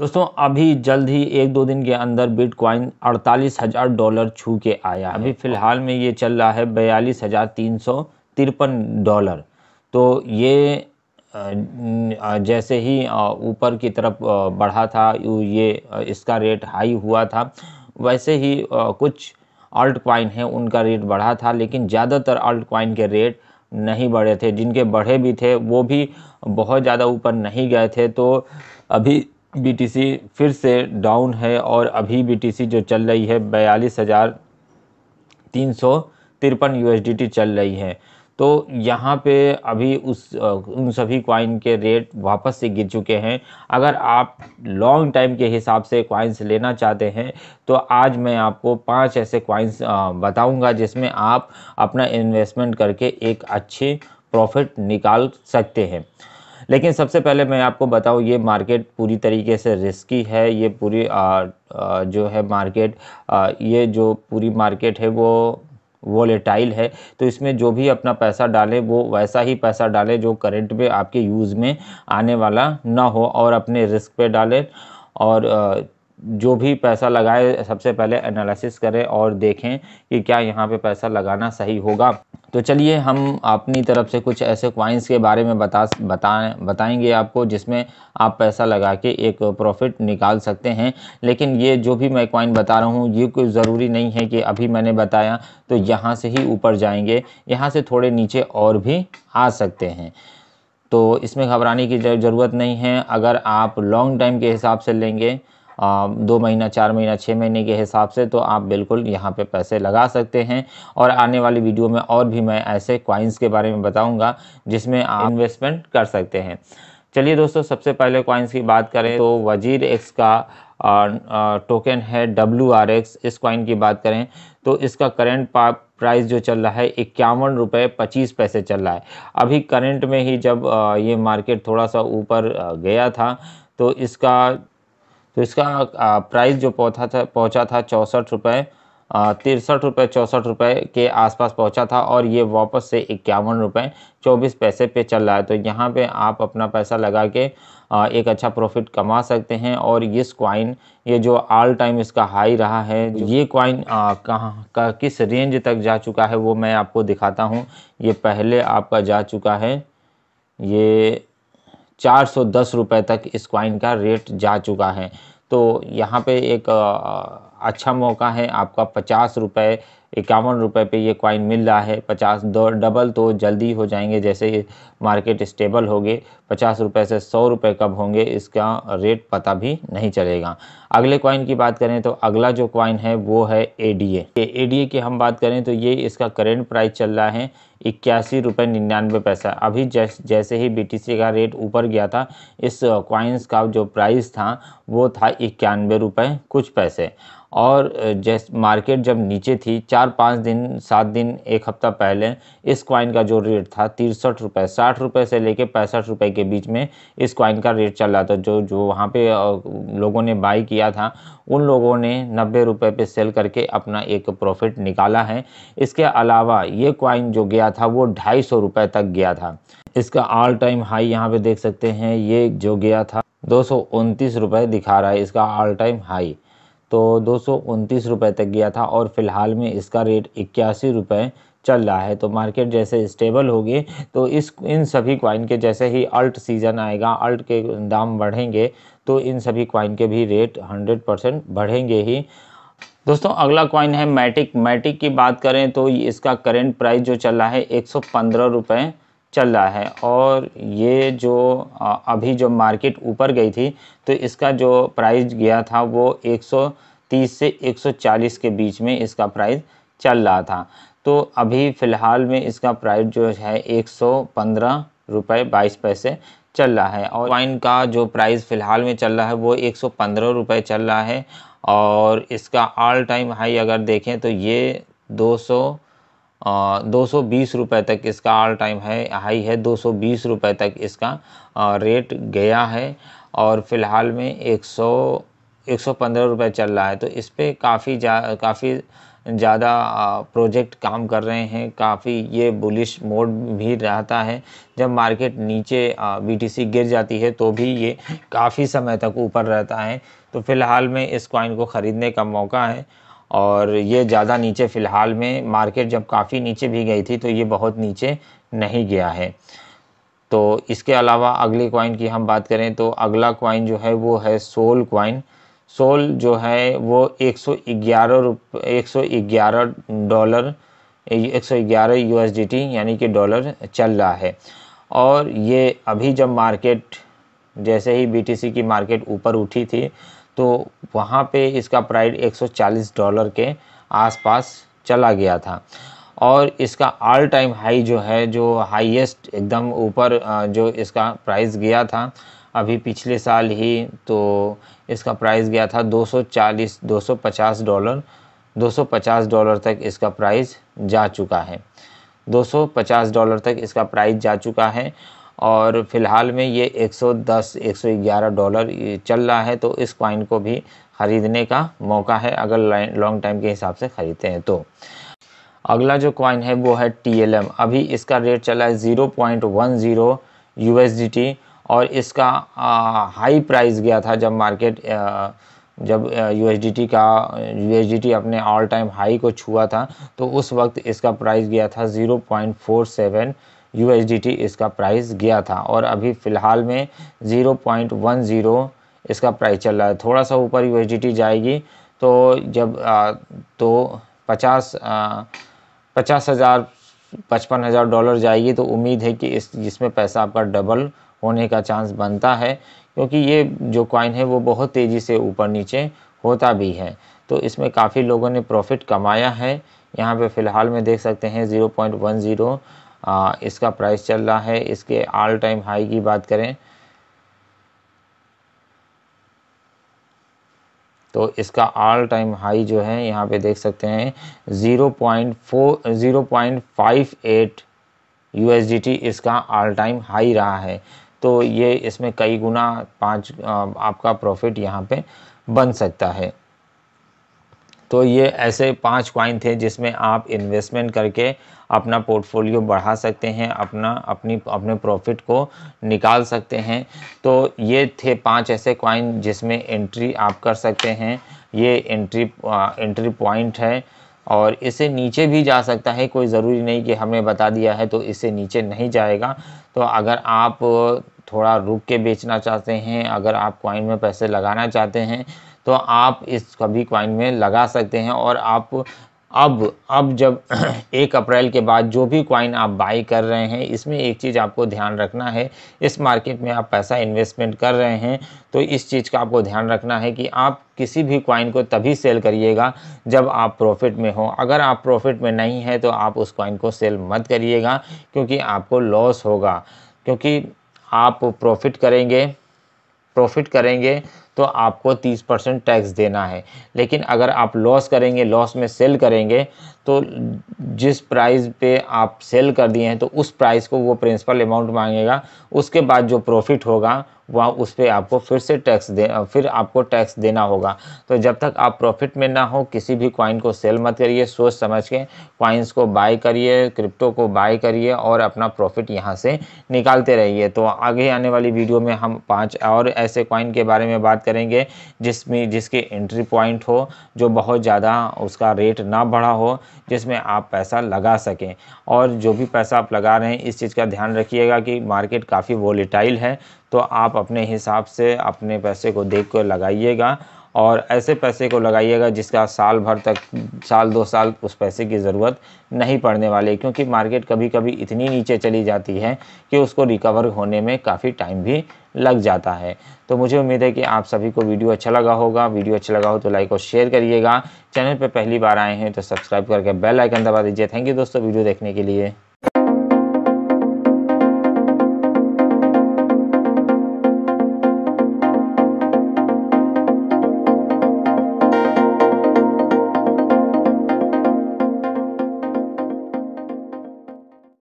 दोस्तों अभी जल्द ही एक दो दिन के अंदर बिटकॉइन अड़तालीस हज़ार डॉलर छू के आया अभी फ़िलहाल में ये चल रहा है बयालीस हज़ार तीन सौ तिरपन डॉलर तो ये जैसे ही ऊपर की तरफ बढ़ा था ये इसका रेट हाई हुआ था वैसे ही कुछ अल्ट क्वाइन हैं उनका रेट बढ़ा था लेकिन ज़्यादातर अल्ट क्वाइन के रेट नहीं बढ़े थे जिनके बढ़े भी थे वो भी बहुत ज़्यादा ऊपर नहीं गए थे तो अभी बीटीसी फिर से डाउन है और अभी बीटीसी जो चल रही है बयालीस हज़ार तीन सौ तिरपन यू चल रही है तो यहाँ पे अभी उस उन सभी कॉइन के रेट वापस से गिर चुके हैं अगर आप लॉन्ग टाइम के हिसाब से कॉइन्स लेना चाहते हैं तो आज मैं आपको पांच ऐसे क्वाइंस बताऊंगा जिसमें आप अपना इन्वेस्टमेंट करके एक अच्छे प्रॉफिट निकाल सकते हैं लेकिन सबसे पहले मैं आपको बताऊँ ये मार्केट पूरी तरीके से रिस्की है ये पूरी आ, आ, जो है मार्केट आ, ये जो पूरी मार्केट है वो वॉलेटाइल है तो इसमें जो भी अपना पैसा डालें वो वैसा ही पैसा डालें जो करंट में आपके यूज़ में आने वाला ना हो और अपने रिस्क पे डालें और जो भी पैसा लगाए सबसे पहले एनालिसिस करें और देखें कि क्या यहाँ पे पैसा लगाना सही होगा तो चलिए हम अपनी तरफ से कुछ ऐसे क्वाइंस के बारे में बता बताएं बताएंगे आपको जिसमें आप पैसा लगा के एक प्रॉफिट निकाल सकते हैं लेकिन ये जो भी मैं क्वाइन बता रहा हूँ ये कोई ज़रूरी नहीं है कि अभी मैंने बताया तो यहाँ से ही ऊपर जाएंगे यहाँ से थोड़े नीचे और भी आ सकते हैं तो इसमें घबराने की ज़रूरत नहीं है अगर आप लॉन्ग टाइम के हिसाब से लेंगे दो महीना चार महीना छः महीने के हिसाब से तो आप बिल्कुल यहाँ पे पैसे लगा सकते हैं और आने वाली वीडियो में और भी मैं ऐसे क्वाइंस के बारे में बताऊँगा जिसमें आप इन्वेस्टमेंट कर सकते हैं चलिए दोस्तों सबसे पहले क्वाइंस की बात करें तो वजीर एक्स का टोकन है डब्ल्यू आर एक्स इस कॉइन की बात करें तो इसका करेंट पा प्राइस जो चल रहा है इक्यावन रुपये पच्चीस पैसे चल रहा है अभी करंट में ही जब ये मार्केट थोड़ा सा ऊपर गया था तो इसका तो इसका प्राइस जो पहुँचा था पहुँचा था चौंसठ रुपये तिरसठ रुपये चौंसठ रुपये के आसपास पहुंचा था और ये वापस से इक्यावन रुपये चौबीस पैसे पे चल रहा है तो यहाँ पे आप अपना पैसा लगा के एक अच्छा प्रॉफिट कमा सकते हैं और इस क्वाइन ये जो ऑल टाइम इसका हाई रहा है ये क्वाइन कहाँ का किस रेंज तक जा चुका है वो मैं आपको दिखाता हूँ ये पहले आपका जा चुका है ये चार सौ दस तक इस क्वाइन का रेट जा चुका है तो यहाँ पे एक अच्छा मौका है आपका पचास रुपये इक्यावन रुपये पे ये कॉइन मिल रहा है पचास दो डबल तो जल्दी हो जाएंगे जैसे ही मार्केट स्टेबल होगे पचास रुपये से सौ रुपये कब होंगे इसका रेट पता भी नहीं चलेगा अगले कॉइन की बात करें तो अगला जो कॉइन है वो है ए डी ए डी की हम बात करें तो ये इसका करेंट प्राइस चल रहा है इक्यासी रुपये निन्यानवे पैसा अभी जैस जैसे ही बीटीसी का रेट ऊपर गया था इस कॉइन्स का जो प्राइस था वो था इक्यानवे रुपये कुछ पैसे और जैस मार्केट जब नीचे थी चार पाँच दिन सात दिन एक हफ्ता पहले इस क्वाइन का जो रेट था तिरसठ रुपये साठ रुपये से लेके पैंसठ रुपये के बीच में इस क्वाइन का रेट चल रहा था जो जो वहाँ पे लोगों ने बाई किया था उन लोगों ने नब्बे रुपये पे सेल करके अपना एक प्रॉफिट निकाला है इसके अलावा ये क्वाइन जो गया था वो ढाई सौ तक गया था इसका ऑल टाइम हाई यहाँ पे देख सकते हैं ये जो गया था दो सौ दिखा रहा है इसका ऑल टाइम हाई तो दो सौ तक गया था और फ़िलहाल में इसका रेट इक्यासी रुपये चल रहा है तो मार्केट जैसे स्टेबल होगी तो इस इन सभी क्वाइन के जैसे ही अल्ट सीज़न आएगा अल्ट के दाम बढ़ेंगे तो इन सभी क्वाइन के भी रेट 100 परसेंट बढ़ेंगे ही दोस्तों अगला क्वाइन है मैटिक मैटिक की बात करें तो इसका करेंट प्राइस जो चल रहा है एक सौ चल रहा है और ये जो अभी जो मार्केट ऊपर गई थी तो इसका जो प्राइस गया था वो 130 से 140 के बीच में इसका प्राइस चल रहा था तो अभी फ़िलहाल में इसका प्राइस जो है एक सौ पंद्रह रुपये बाईस पैसे चल रहा है और वाइन का जो प्राइस फ़िलहाल में चल रहा है वो एक सौ पंद्रह रुपये चल रहा है और इसका ऑल टाइम हाई अगर देखें तो ये दो सौ दो सौ बीस रुपये तक इसका ऑल टाइम है हाई है दो सौ बीस तक इसका रेट गया है और फ़िलहाल में एक सौ एक सौ पंद्रह रुपये चल रहा है तो इस पर काफ़ी जा काफ़ी ज़्यादा प्रोजेक्ट काम कर रहे हैं काफ़ी ये बुलिश मोड भी रहता है जब मार्केट नीचे बीटीसी गिर जाती है तो भी ये काफ़ी समय तक ऊपर रहता है तो फ़िलहाल में इस कॉइन को ख़रीदने का मौका है और ये ज़्यादा नीचे फ़िलहाल में मार्केट जब काफ़ी नीचे भी गई थी तो ये बहुत नीचे नहीं गया है तो इसके अलावा अगले क्वाइन की हम बात करें तो अगला क्वाइन जो है वो है सोल क्वाइन सोल जो है वो एक सौ ग्यारह रुप एक सौ ग्यारह डॉलर एक सौ ग्यारह यू यानी कि डॉलर चल रहा है और ये अभी जब मार्केट जैसे ही बीटीसी की मार्केट ऊपर उठी थी तो वहाँ पे इसका प्राइस 140 डॉलर के आसपास चला गया था और इसका ऑल टाइम हाई जो है जो हाईएस्ट एकदम ऊपर जो इसका प्राइस गया था अभी पिछले साल ही तो इसका प्राइस गया था 240 250 डॉलर 250 डॉलर तक इसका प्राइस जा चुका है 250 डॉलर तक इसका प्राइस जा चुका है और फ़िलहाल में ये 110 111 डॉलर चल रहा है तो इस कॉइन को भी ख़रीदने का मौका है अगर लॉन्ग टाइम के हिसाब से ख़रीदते हैं तो अगला जो कॉइन है वो है टी एल एम अभी इसका रेट चला है zero point one zero U S D T और इसका आ, हाई प्राइस गया था जब मार्केट आ, जब यू का यू अपने ऑल टाइम हाई को छुआ था तो उस वक्त इसका प्राइस गया था zero point four seven U इसका प्राइस गया था और अभी फ़िलहाल में ज़ीरो इसका प्राइस चल रहा है थोड़ा सा ऊपर यू जाएगी तो जब आ, तो पचास पचास हज़ार पचपन हज़ार डॉलर जाएगी तो उम्मीद है कि इस जिसमें पैसा आपका डबल होने का चांस बनता है क्योंकि ये जो कॉइन है वो बहुत तेज़ी से ऊपर नीचे होता भी है तो इसमें काफ़ी लोगों ने प्रॉफिट कमाया है यहाँ पे फ़िलहाल में देख सकते हैं ज़ीरो पॉइंट वन ज़ीरो आ, इसका प्राइस चल रहा है इसके ऑल टाइम हाई की बात करें तो इसका ऑल टाइम हाई जो है यहाँ पे देख सकते हैं zero point four zero point five eight U इसका ऑल टाइम हाई रहा है तो ये इसमें कई गुना पाँच आपका प्रॉफिट यहाँ पे बन सकता है तो ये ऐसे पांच कॉइन थे जिसमें आप इन्वेस्टमेंट करके अपना पोर्टफोलियो बढ़ा सकते हैं अपना अपनी अपने प्रॉफिट को निकाल सकते हैं तो ये थे पांच ऐसे कॉइन जिसमें एंट्री आप कर सकते हैं ये एंट्री एंट्री पॉइंट है और इसे नीचे भी जा सकता है कोई ज़रूरी नहीं कि हमें बता दिया है तो इससे नीचे नहीं जाएगा तो अगर आप थोड़ा रुक के बेचना चाहते हैं अगर आप कॉइन में पैसे लगाना चाहते हैं तो आप इस कभी क्वाइन में लगा सकते हैं और आप अब अब जब एक अप्रैल के बाद जो भी कॉइन आप बाई कर रहे हैं इसमें एक चीज़ आपको ध्यान रखना है इस मार्केट में आप पैसा इन्वेस्टमेंट कर रहे हैं तो इस चीज़ का आपको ध्यान रखना है कि आप किसी भी क्वाइन को तभी सेल करिएगा जब आप प्रॉफिट में हो अगर आप प्रॉफिट में नहीं है तो आप उस कॉइन को सेल मत करिएगा क्योंकि आपको लॉस होगा क्योंकि आप प्रॉफिट करेंगे प्रॉफिट करेंगे तो आपको 30 परसेंट टैक्स देना है लेकिन अगर आप लॉस करेंगे लॉस में सेल करेंगे तो जिस प्राइस पे आप सेल कर दिए हैं तो उस प्राइस को वो प्रिंसिपल अमाउंट मांगेगा उसके बाद जो प्रॉफिट होगा वह उस पर आपको फिर से टैक्स दे फिर आपको टैक्स देना होगा तो जब तक आप प्रॉफिट में ना हो किसी भी कॉइन को सेल मत करिए सोच समझ के कॉइन्स को बाय करिए क्रिप्टो को बाय करिए और अपना प्रॉफिट यहाँ से निकालते रहिए तो आगे आने वाली वीडियो में हम पाँच और ऐसे कॉइन के बारे में बात करेंगे जिसमें जिसके एंट्री पॉइंट हो जो बहुत ज़्यादा उसका रेट ना बढ़ा हो जिसमें आप पैसा लगा सकें और जो भी पैसा आप लगा रहे हैं इस चीज़ का ध्यान रखिएगा कि मार्केट काफ़ी वोलेटाइल है तो आप अपने हिसाब से अपने पैसे को देख कर लगाइएगा और ऐसे पैसे को लगाइएगा जिसका साल भर तक साल दो साल उस पैसे की ज़रूरत नहीं पड़ने वाली क्योंकि मार्केट कभी कभी इतनी नीचे चली जाती है कि उसको रिकवर होने में काफ़ी टाइम भी लग जाता है तो मुझे उम्मीद है कि आप सभी को वीडियो अच्छा लगा होगा वीडियो अच्छा लगा हो तो लाइक और शेयर करिएगा चैनल पर पहली बार आए हैं तो सब्सक्राइब करके बेल आइकन दबा दीजिए थैंक यू दोस्तों वीडियो देखने के लिए